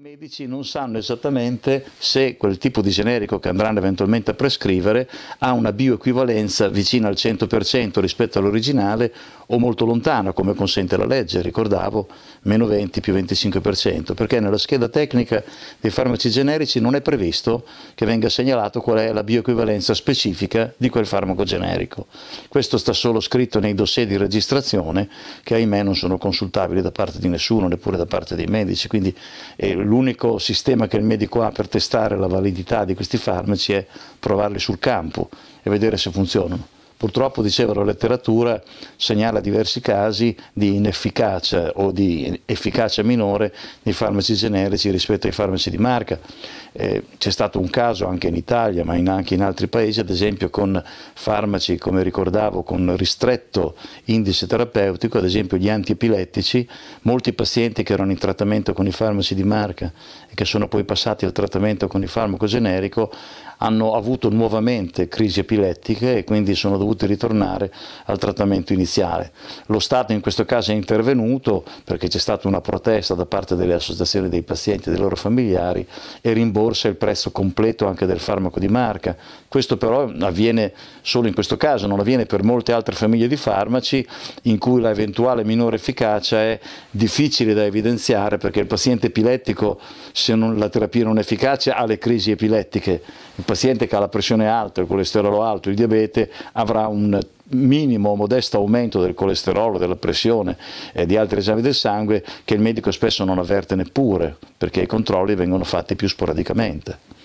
I medici non sanno esattamente se quel tipo di generico che andranno eventualmente a prescrivere ha una bioequivalenza vicina al 100% rispetto all'originale o molto lontana, come consente la legge, ricordavo, meno 20 più 25%, perché nella scheda tecnica dei farmaci generici non è previsto che venga segnalato qual è la bioequivalenza specifica di quel farmaco generico. Questo sta solo scritto nei dossier di registrazione che ahimè non sono consultabili da parte di nessuno, neppure da parte dei medici, quindi eh, l'unico sistema che il medico ha per testare la validità di questi farmaci è provarli sul campo e vedere se funzionano. Purtroppo, dicevo, la letteratura segnala diversi casi di inefficacia o di efficacia minore dei farmaci generici rispetto ai farmaci di marca. Eh, c'è stato un caso anche in Italia, ma in, anche in altri paesi, ad esempio con farmaci, come ricordavo, con ristretto indice terapeutico, ad esempio gli antiepilettici, molti pazienti che erano in trattamento con i farmaci di marca e che sono poi passati al trattamento con il farmaco generico hanno avuto nuovamente crisi epilettiche e quindi sono dovuti dovuti ritornare al trattamento iniziale. Lo Stato in questo caso è intervenuto perché c'è stata una protesta da parte delle associazioni dei pazienti e dei loro familiari e rimborsa il prezzo completo anche del farmaco di marca. Questo però avviene solo in questo caso, non avviene per molte altre famiglie di farmaci in cui l'eventuale minore efficacia è difficile da evidenziare perché il paziente epilettico se non, la terapia non è efficace ha le crisi epilettiche, il paziente che ha la pressione alta, il colesterolo alto, il diabete avrà sarà un minimo o modesto aumento del colesterolo, della pressione e di altri esami del sangue che il medico spesso non avverte neppure perché i controlli vengono fatti più sporadicamente.